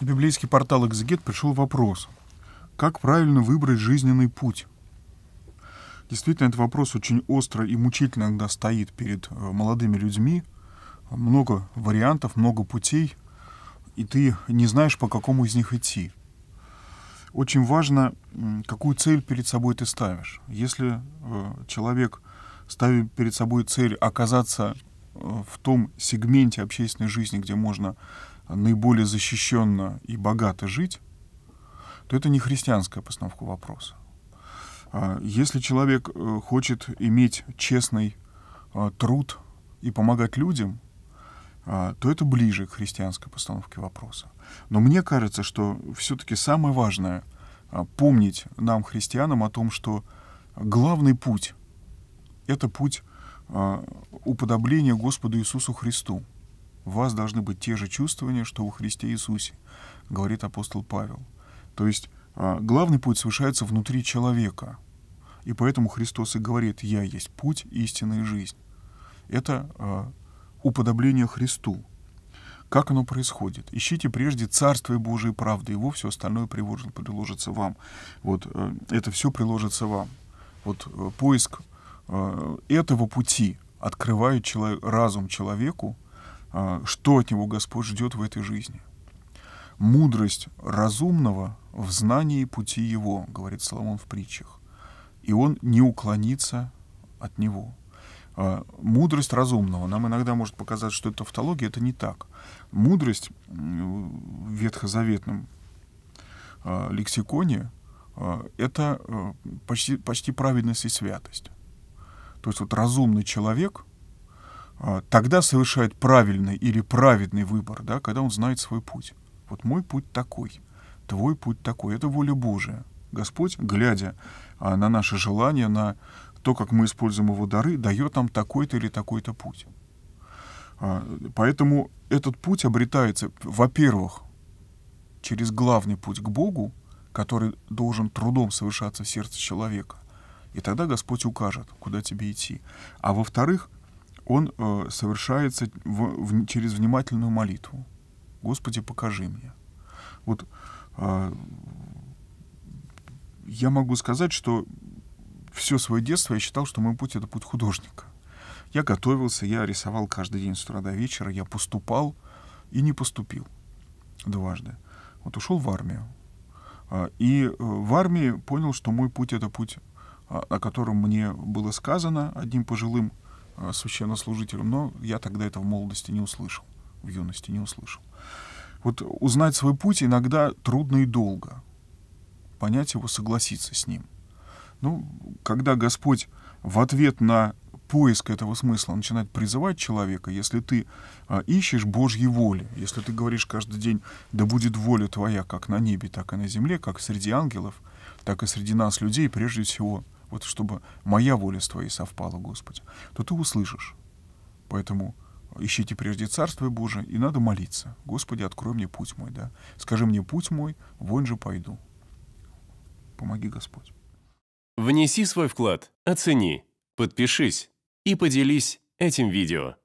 На библейский портал «Экзегет» пришел вопрос, как правильно выбрать жизненный путь? Действительно, этот вопрос очень остро и мучительно иногда стоит перед э, молодыми людьми. Много вариантов, много путей, и ты не знаешь, по какому из них идти. Очень важно, какую цель перед собой ты ставишь. Если э, человек ставит перед собой цель оказаться э, в том сегменте общественной жизни, где можно наиболее защищенно и богато жить, то это не христианская постановка вопроса. А если человек э, хочет иметь честный э, труд и помогать людям, а, то это ближе к христианской постановке вопроса. Но мне кажется, что все-таки самое важное а, помнить нам, христианам, о том, что главный путь — это путь уподобления Господу Иисусу Христу — в вас должны быть те же чувствования, что у Христе Иисусе, говорит апостол Павел. То есть а, главный путь совершается внутри человека. И поэтому Христос и говорит, «Я есть путь, истинная жизнь». Это а, уподобление Христу. Как оно происходит? Ищите прежде Царство и Божие правды, его все остальное приложится вам. Вот а, это все приложится вам. Вот поиск этого пути открывает разум человеку, а, что от него Господь ждет в этой жизни. Мудрость разумного в знании пути его, говорит Соломон в притчах, и он не уклонится от него. А, мудрость разумного. Нам иногда может показаться, что это автология, это не так. Мудрость в ветхозаветном а, лексиконе — это э, почти, почти праведность и святость. То есть вот разумный человек — а, тогда совершает правильный или праведный выбор, да, когда он знает свой путь. Вот мой путь такой, твой путь такой. Это воля Божия. Господь, глядя а, на наши желания, на то, как мы используем его дары, дает нам такой-то или такой-то путь. А, поэтому этот путь обретается, во-первых, через главный путь к Богу, который должен трудом совершаться в сердце человека. И тогда Господь укажет, куда тебе идти. А во-вторых, он э, совершается в, в, через внимательную молитву. Господи, покажи мне. Вот э, я могу сказать, что все свое детство я считал, что мой путь это путь художника. Я готовился, я рисовал каждый день с утра до вечера, я поступал и не поступил дважды. Вот ушел в армию. А, и э, в армии понял, что мой путь это путь, а, о котором мне было сказано одним пожилым Э, священнослужителем, но я тогда этого в молодости не услышал, в юности не услышал. Вот узнать свой путь иногда трудно и долго, понять его, согласиться с ним. Ну, когда Господь в ответ на поиск этого смысла начинает призывать человека, если ты а, ищешь Божьей воли, если ты говоришь каждый день, да будет воля твоя как на небе, так и на земле, как среди ангелов, так и среди нас, людей, прежде всего – вот чтобы моя воля с твоей совпала, Господи, то ты услышишь. Поэтому ищите прежде Царство Божие, и надо молиться. Господи, открой мне путь мой, да. Скажи мне путь мой, вон же пойду. Помоги, Господь. Внеси свой вклад, оцени, подпишись и поделись этим видео.